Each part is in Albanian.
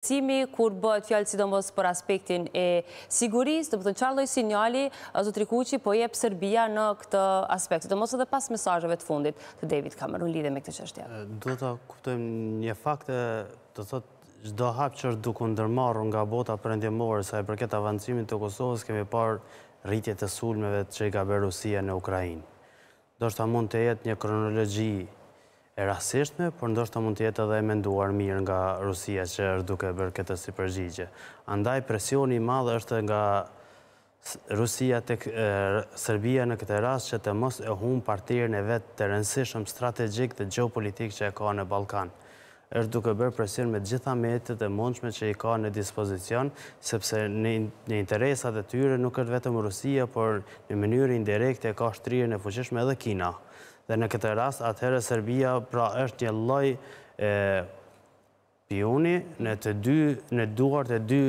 Simi, kur bëhet fjallë sidomos për aspektin e siguris, të bëtën qarloj sinjali, Zotri Kuqi, po jep Serbia në këtë aspekt, të mos edhe pas mesajëve të fundit të David Kamerun, lidhe me këtë qështja. Do të kuptojmë një fakte, të thotë, zdo hapë që është duku ndërmaru nga bota përëndjemorë, sa e përket avancimin të Kosovës, kemi parë rritjet e sulmeve që i ka berusia në Ukrajinë. Do shta mund të jetë një kronologji e rasishtme, për ndoshtë të mund të jetë edhe e menduar mirë nga Rusia që është duke bërë këtë si përgjigje. Andaj presioni madhe është nga Rusia të Serbia në këtë rast që të mos e hum partirën e vetë të rënsishëm strategjik dhe geopolitik që e ka në Balkan është duke bërë presion me gjitha metët e mundshme që i ka në dispozicion, sepse në interesat e tyre nuk është vetëm Rusia, por në mënyrë indirekt e ka shtrije në fuqishme edhe Kina. Dhe në këtë rast, atëherë Serbia pra është një loj pioni në të dy, në duar të dy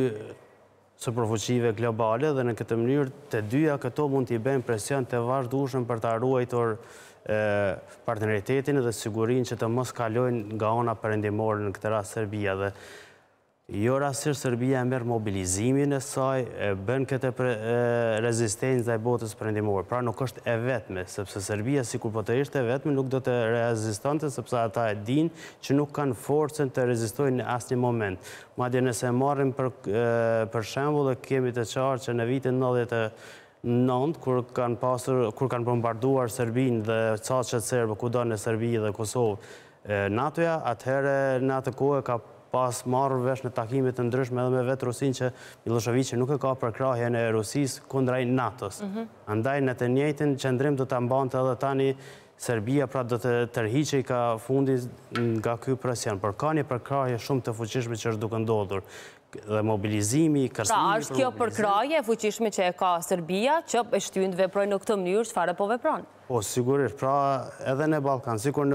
së përfuqive globale dhe në këtë mënyrë të dyja këto mund t'i ben presion të vazhdushën për të arruajtor nështë partneritetin dhe sigurin që të mos kalojnë nga ona përendimorën në këtë rast Serbia dhe jo rastirë Serbia e merë mobilizimin e saj, e bënë këtë rezistencë dhe i botës përendimorë. Pra nuk është e vetme, sepse Serbia si kur po të ishte e vetme nuk do të rezistante, sepse ata e din që nuk kanë forcen të rezistojnë në asni moment. Ma dhe nëse marrim për shembo dhe kemi të qarë që në vitin 90 të nëndë, kur kanë pasur, kur kanë bombarduar Serbinë dhe qëtë Serbë, ku do në Serbijë dhe Kosovë, natuja, atëhere në atë kohë ka pas marrë vesh në takimit të ndryshme edhe me vetë Rusin që Miloševiqe nuk e ka përkrahje në Rusis kundraj Natos. Mhm. Andaj në të njëjtën qëndrim të të mbante edhe tani Serbia pra do të tërhiqe i ka fundi nga kjo presjen, për ka një përkraje shumë të fuqishme që është duke ndodhur, dhe mobilizimi, kërsimi... Pra, është kjo përkraje e fuqishme që e ka Serbia, që e shtyën të veproj në këtë mënyrë, që fare po vepron? Po, sigurisht, pra edhe në Balkan, sigur